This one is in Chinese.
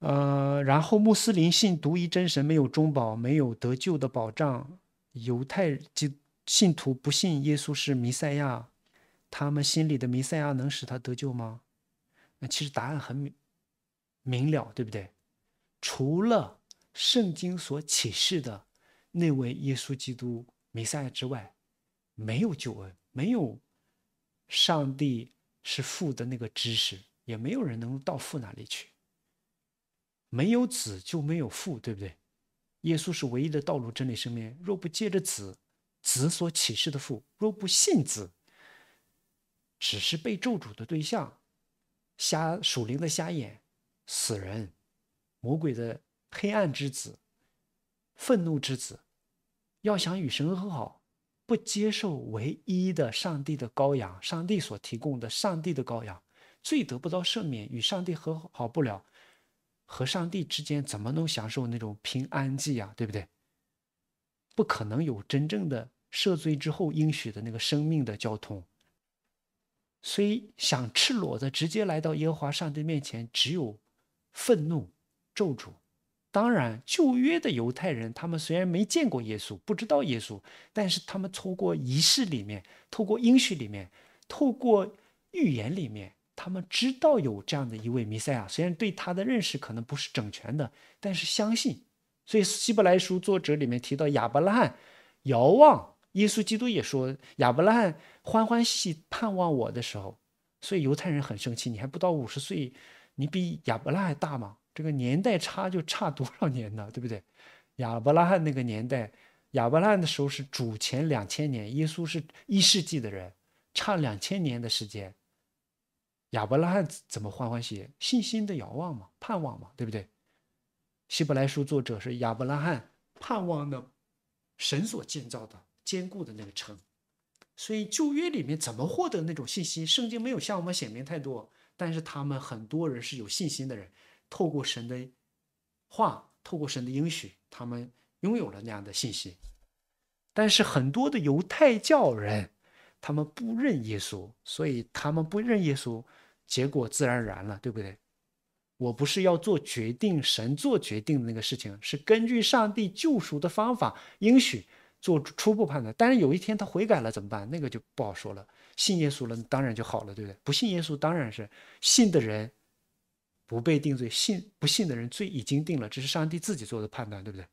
呃，然后穆斯林信独一真神没有中保，没有得救的保障；犹太基信徒不信耶稣是弥赛亚，他们心里的弥赛亚能使他得救吗？那其实答案很明了，对不对？除了圣经所启示的那位耶稣基督弥赛亚之外，没有救恩，没有上帝是父的那个知识，也没有人能到父那里去。没有子就没有父，对不对？耶稣是唯一的道路、真理、生命。若不借着子，子所启示的父；若不信子，只是被咒诅的对象，瞎属灵的瞎眼、死人、魔鬼的黑暗之子、愤怒之子。要想与神和好，不接受唯一的上帝的羔羊，上帝所提供的上帝的羔羊，罪得不到赦免，与上帝和好不了。和上帝之间怎么能享受那种平安祭呀？对不对？不可能有真正的赦罪之后应许的那个生命的交通。所以想赤裸的直接来到耶和华上帝面前，只有愤怒咒诅。当然，旧约的犹太人，他们虽然没见过耶稣，不知道耶稣，但是他们透过仪式里面，透过应许里面，透过预言里面。他们知道有这样的一位弥赛亚，虽然对他的认识可能不是整全的，但是相信。所以《希伯来书》作者里面提到亚伯拉罕遥望耶稣基督，也说亚伯拉罕欢欢喜盼望我的时候，所以犹太人很生气。你还不到五十岁，你比亚伯拉还大吗？这个年代差就差多少年呢？对不对？亚伯拉罕那个年代，亚伯拉罕的时候是主前两千年，耶稣是一世纪的人，差两千年的时间。亚伯拉罕怎么欢欢喜？信心的遥望嘛，盼望嘛，对不对？希伯来书作者是亚伯拉罕盼望的神所建造的坚固的那个城。所以旧约里面怎么获得那种信心？圣经没有向我们显明太多，但是他们很多人是有信心的人，透过神的话，透过神的应许，他们拥有了那样的信心。但是很多的犹太教人，他们不认耶稣，所以他们不认耶稣。结果自然而然了，对不对？我不是要做决定，神做决定的那个事情，是根据上帝救赎的方法应许做初步判断。但是有一天他悔改了怎么办？那个就不好说了。信耶稣了，当然就好了，对不对？不信耶稣当然是信的人不被定罪，信不信的人罪已经定了，这是上帝自己做的判断，对不对？